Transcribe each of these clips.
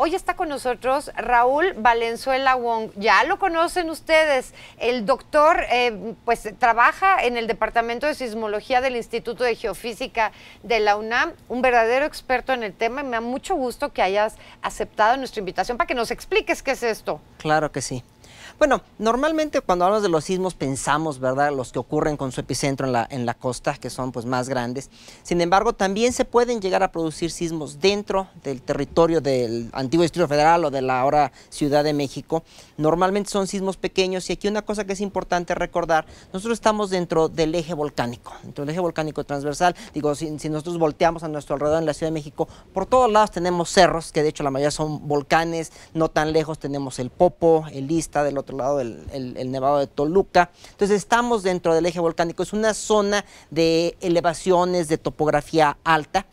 Hoy está con nosotros Raúl Valenzuela Wong. Ya lo conocen ustedes. El doctor eh, pues trabaja en el Departamento de Sismología del Instituto de Geofísica de la UNAM, un verdadero experto en el tema y me da mucho gusto que hayas aceptado nuestra invitación para que nos expliques qué es esto. Claro que sí. Bueno, normalmente cuando hablamos de los sismos pensamos, ¿verdad?, los que ocurren con su epicentro en la, en la costa, que son pues más grandes. Sin embargo, también se pueden llegar a producir sismos dentro del territorio del antiguo Distrito Federal o de la ahora Ciudad de México. Normalmente son sismos pequeños y aquí una cosa que es importante recordar, nosotros estamos dentro del eje volcánico, dentro del eje volcánico transversal. Digo, si, nosotros volteamos a nuestro alrededor en la Ciudad de México, por todos lados tenemos cerros, que de hecho la mayoría son volcanes, no tan lejos tenemos el Popo, el Ista, del otro lado del el Nevado de Toluca. Entonces estamos dentro del eje volcánico, es una zona de elevaciones, de topografía alta.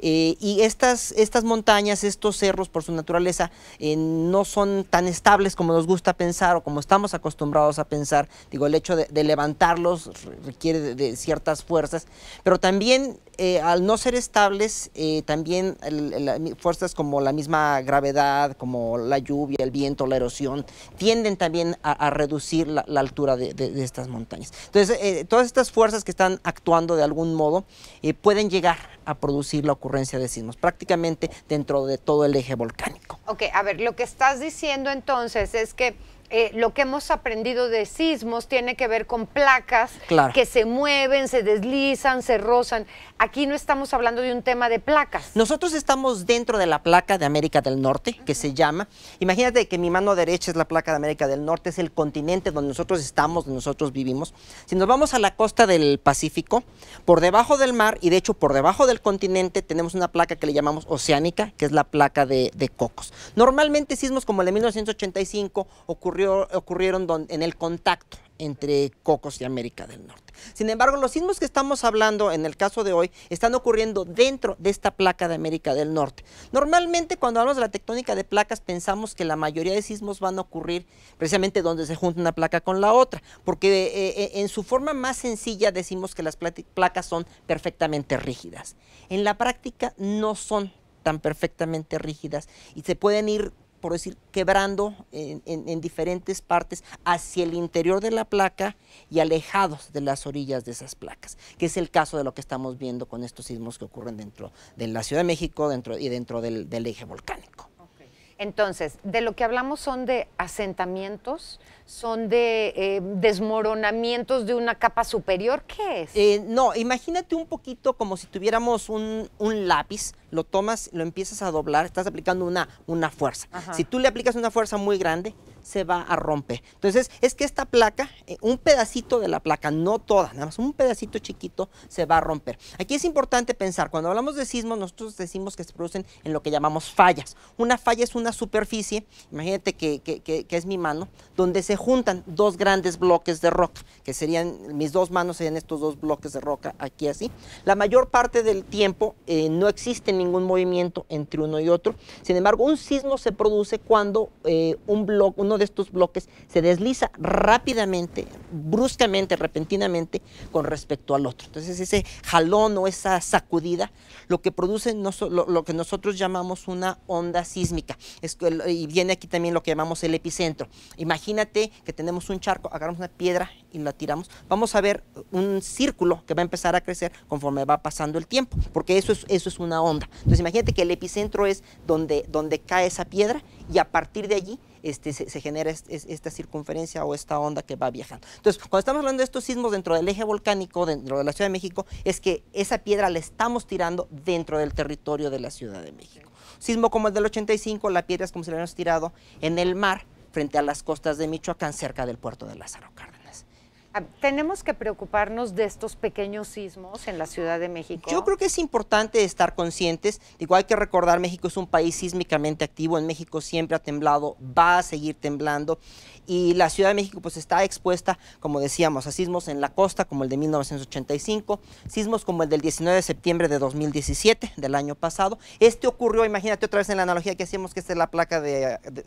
Eh, y estas, estas montañas, estos cerros por su naturaleza eh, no son tan estables como nos gusta pensar o como estamos acostumbrados a pensar. Digo, el hecho de, levantarlos requiere de, ciertas fuerzas, pero también eh, al no ser estables, también fuerzas como la misma gravedad, como la lluvia, el viento, la erosión, tienden también a, reducir la, altura de, de, estas montañas. Entonces, todas estas fuerzas que están actuando de algún modo pueden llegar a producir la ocurrencia de sismos, prácticamente dentro de todo el eje volcánico. Ok, a ver, lo que estás diciendo entonces es que eh, lo que hemos aprendido de sismos tiene que ver con placas que se mueven, se deslizan, se rozan. Aquí no estamos hablando de un tema de placas. Nosotros estamos dentro de la placa de América del Norte, que se llama. Imagínate que mi mano derecha es la placa de América del Norte, es el continente donde nosotros estamos, donde nosotros vivimos. Si nos vamos a la costa del Pacífico, por debajo del mar y de hecho por debajo del continente tenemos una placa que le llamamos oceánica, que es la placa de, Cocos. Normalmente sismos como el de 1985 ocurren ocurrieron en el contacto entre Cocos y América del Norte. Sin embargo, los sismos que estamos hablando en el caso de hoy están ocurriendo dentro de esta placa de América del Norte. Normalmente cuando hablamos de la tectónica de placas pensamos que la mayoría de sismos van a ocurrir precisamente donde se junta una placa con la otra, porque eh, eh, en su forma más sencilla decimos que las placas son perfectamente rígidas. En la práctica no son tan perfectamente rígidas y se pueden ir por decir, quebrando en, diferentes partes hacia el interior de la placa y alejados de las orillas de esas placas, que es el caso de lo que estamos viendo con estos sismos que ocurren dentro de la Ciudad de México dentro, y dentro del eje volcánico. Entonces, de lo que hablamos son de asentamientos, son de eh, desmoronamientos de una capa superior. ¿Qué es? Eh, no, imagínate un poquito como si tuviéramos un, lápiz, lo tomas, lo empiezas a doblar, estás aplicando una, fuerza. Si tú le aplicas una fuerza muy grande, se va a romper. Entonces es que esta placa, eh, un pedacito de la placa, no toda, nada más un pedacito chiquito se va a romper. Aquí es importante pensar, cuando hablamos de sismos, nosotros decimos que se producen en lo que llamamos fallas. Una falla es una superficie, imagínate que, es mi mano, donde se juntan dos grandes bloques de roca, que serían, mis dos manos serían estos dos bloques de roca aquí así. La mayor parte del tiempo eh, no existe ningún movimiento entre uno y otro. Sin embargo, un sismo se produce cuando eh, un bloque, uno de estos bloques se desliza rápidamente, bruscamente, repentinamente con respecto al otro. Entonces ese jalón o esa sacudida lo que produce lo, que nosotros llamamos una onda sísmica. y viene aquí también lo que llamamos el epicentro. Imagínate que tenemos un charco, agarramos una piedra y la tiramos. Vamos a ver un círculo que va a empezar a crecer conforme va pasando el tiempo, porque eso es, eso es una onda. Entonces imagínate que el epicentro es donde, donde cae esa piedra y a partir de allí este, se genera esta circunferencia o esta onda que va viajando. Entonces, cuando estamos hablando de estos sismos dentro del eje volcánico, dentro de la Ciudad de México, es que esa piedra la estamos tirando dentro del territorio de la Ciudad de México. Sismo como el del 85, la piedra es como si la hubiéramos tirado en el mar frente a las costas de Michoacán, cerca del puerto de Lázaro Cárdenas tenemos que preocuparnos de estos pequeños sismos en la Ciudad de México. Yo creo que es importante estar conscientes. Igual hay que recordar, México es un país sísmicamente activo. En México siempre ha temblado, va a seguir temblando. Y la Ciudad de México pues está expuesta, como decíamos, a sismos en la costa como el de 1985, sismos como el del 19 de septiembre de 2017, del año pasado. Este ocurrió, imagínate otra vez en la analogía que hacíamos que esta es la placa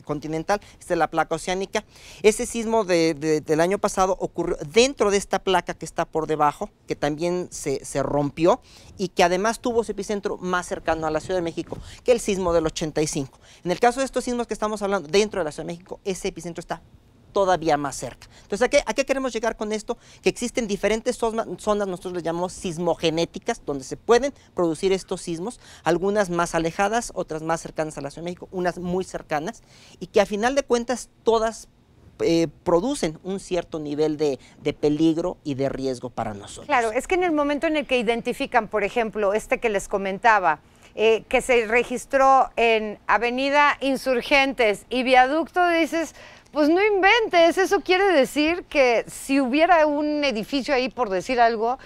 continental, esta es la placa oceánica. ese sismo del año pasado ocurrió de dentro de esta placa que está por debajo, que también se, rompió y que además tuvo su epicentro más cercano a la Ciudad de México que el sismo del 85. En el caso de estos sismos que estamos hablando dentro de la Ciudad de México, ese epicentro está todavía más cerca. Entonces, ¿a qué, queremos llegar con esto? Que existen diferentes zonas, nosotros les llamamos sismogenéticas, donde se pueden producir estos sismos, algunas más alejadas, otras más cercanas a la Ciudad de México, unas muy cercanas, y que a final de cuentas todas eh, producen un cierto nivel de, peligro y de riesgo para nosotros. Claro, es que en el momento en el que identifican, por ejemplo, este que les comentaba, eh, que se registró en Avenida Insurgentes y Viaducto, dices, pues no inventes, eso quiere decir que si hubiera un edificio ahí, por decir algo,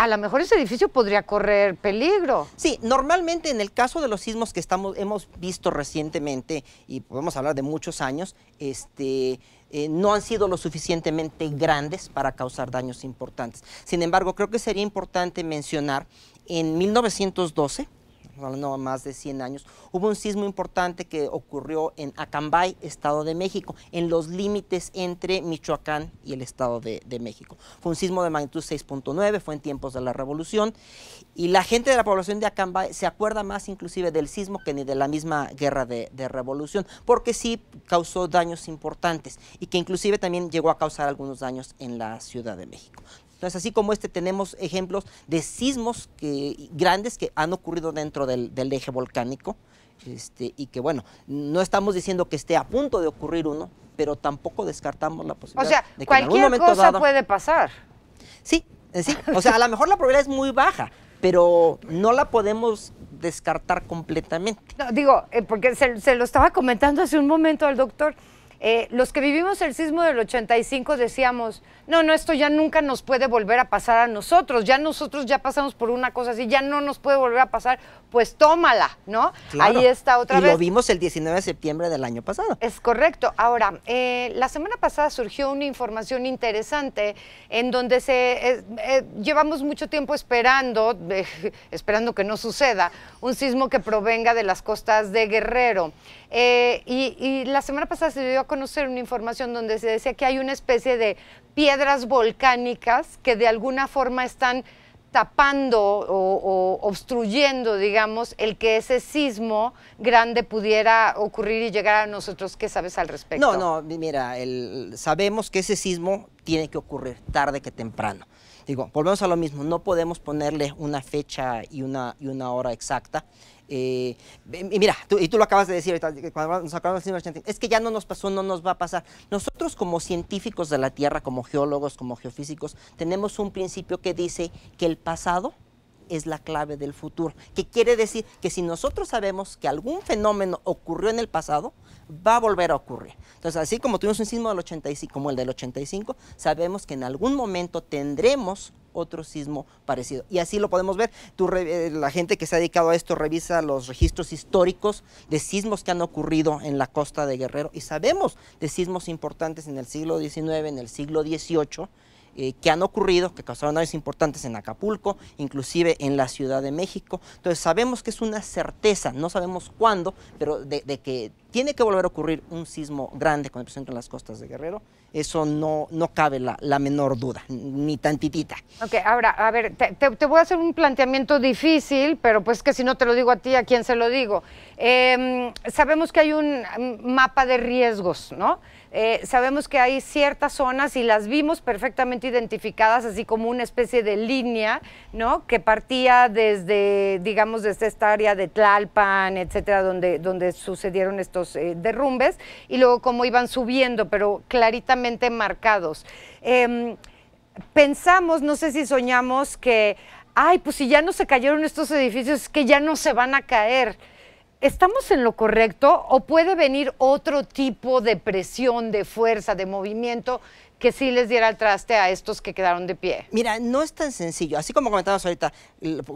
a lo mejor ese edificio podría correr peligro. Sí, normalmente en el caso de los sismos que estamos, hemos visto recientemente, y podemos hablar de muchos años, este, eh, no han sido lo suficientemente grandes para causar daños importantes. Sin embargo, creo que sería importante mencionar, en 1912, más de 100 años, hubo un sismo importante que ocurrió en Acambay, Estado de México, en los límites entre Michoacán y el Estado de, México. Fue un sismo de magnitud 6.9, fue en tiempos de la Revolución, y la gente de la población de Acambay se acuerda más inclusive del sismo que ni de la misma guerra de Revolución, porque sí causó daños importantes y que inclusive también llegó a causar algunos daños en la Ciudad de México. Entonces, así como este, tenemos ejemplos de sismos grandes que han ocurrido dentro del, eje volcánico. Este, y que bueno, no estamos diciendo que esté a punto de ocurrir uno, pero tampoco descartamos la posibilidad. de que cualquier en algún momento cosa puede pasar. Sí, eh, sí. O sea, a lo mejor la probabilidad es muy baja, pero no la podemos descartar completamente. No, digo, eh, porque se lo estaba comentando hace un momento al doctor. Eh, los que vivimos el sismo del 85 decíamos, no, no, esto ya nunca nos puede volver a pasar a nosotros, ya nosotros ya pasamos por una cosa así, ya no nos puede volver a pasar, pues tómala, ¿no? Ahí está otra y Lo vimos el 19 de septiembre del año pasado. Es correcto. Ahora, eh, la semana pasada surgió una información interesante en donde se eh, llevamos mucho tiempo esperando, esperando que no suceda, un sismo que provenga de las costas de Guerrero. Y, y, la semana pasada se dio a conocer una información donde se decía que hay una especie de piedras volcánicas que de alguna forma están tapando o, obstruyendo, digamos, el que ese sismo grande pudiera ocurrir y llegar a nosotros. ¿Qué sabes al respecto? No, no, mira, sabemos que ese sismo tiene que ocurrir tarde que temprano. Digo, volvemos a lo mismo, no podemos ponerle una fecha y una, y una hora exacta. Eh, mira, tú, y tú lo acabas de decir cuando es que ya no nos pasó, no nos va a pasar. Nosotros como científicos de la Tierra, como geólogos, como geofísicos, tenemos un principio que dice que el pasado es la clave del futuro, que quiere decir que si nosotros sabemos que algún fenómeno ocurrió en el pasado, va a volver a ocurrir. Entonces, así como tuvimos un sismo del como el del 85, sabemos que en algún momento tendremos otro sismo parecido. Y así lo podemos ver. Eh, la gente que se ha dedicado a esto revisa los registros históricos de sismos que han ocurrido en la costa de Guerrero y sabemos de sismos importantes en el siglo XIX, en el siglo XVIII eh, que han ocurrido, que causaron daños importantes en Acapulco, inclusive en la Ciudad de México. Entonces sabemos que es una certeza, no sabemos cuándo, pero de, que tiene que volver a ocurrir un sismo grande con el presente en las costas de Guerrero, eso no, cabe la, menor duda, ni tantitita. Ok, ahora, a ver, te, voy a hacer un planteamiento difícil, pero pues que si no te lo digo a ti, ¿a quién se lo digo? Em, sabemos que hay un mapa de riesgos, ¿no? Eh, sabemos que hay ciertas zonas y las vimos perfectamente identificadas, así como una especie de línea, ¿no? Que partía desde, digamos, desde esta área de Tlalpan, etcétera, donde, donde sucedieron estos eh, derrumbes, y luego cómo iban subiendo, pero claritamente marcados. Em, pensamos, no sé si soñamos que, ay, pues si ya no se cayeron estos edificios, que ya no se van a caer. ¿estamos en lo correcto o puede venir otro tipo de presión, de fuerza, de movimiento que sí les diera el traste a estos que quedaron de pie? Mira, no es tan sencillo. Así como comentabas ahorita,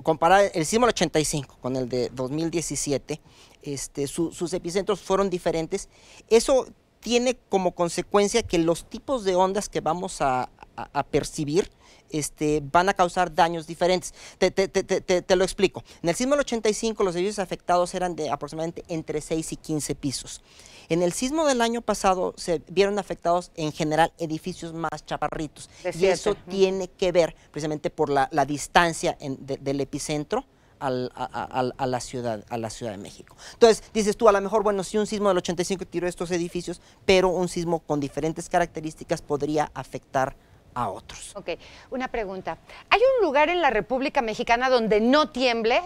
comparar el sismo 85 con el de 2017, este, sus epicentros fueron diferentes. Eso tiene como consecuencia que los tipos de ondas que vamos a, a, percibir, este, van a causar daños diferentes. Te, te, te, te, lo explico. En el sismo del 85 los edificios afectados eran de aproximadamente entre 6 y 15 pisos. En el sismo del año pasado se vieron afectados en general edificios más chaparritos. Y eso tiene que ver precisamente por la, la distancia del epicentro. a, a, a, la ciudad, a la Ciudad de México. Entonces, dices tú, a lo mejor, bueno, sí un sismo del 85 tiró estos edificios, pero un sismo con diferentes características podría afectar a otros. Ok, una pregunta. ¿Hay un lugar en la República Mexicana donde no tiemble?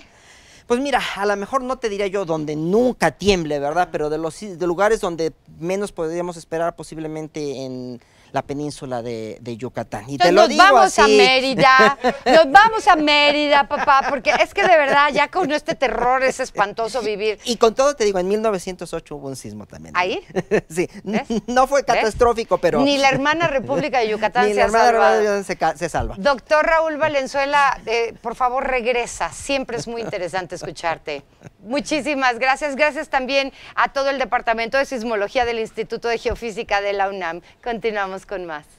Pues mira, a lo mejor no te diría yo donde nunca tiemble, ¿verdad? Pero de los de lugares donde menos podríamos esperar posiblemente en la península de, Yucatán. Y Entonces, nos vamos a Mérida, nos vamos a Mérida, papá, porque es que de verdad ya con este terror es espantoso vivir. Y con todo te digo, en 1908 hubo un sismo también. ¿Ahí? Sí, no fue catastrófico, pero... Ni la hermana República de Yucatán Ni se la hermana República se, se, salva. Doctor Raúl Valenzuela, eh, por favor regresa, siempre es muy interesante escucharte. Muchísimas gracias. Gracias también a todo el Departamento de Sismología del Instituto de Geofísica de la UNAM. Continuamos con más.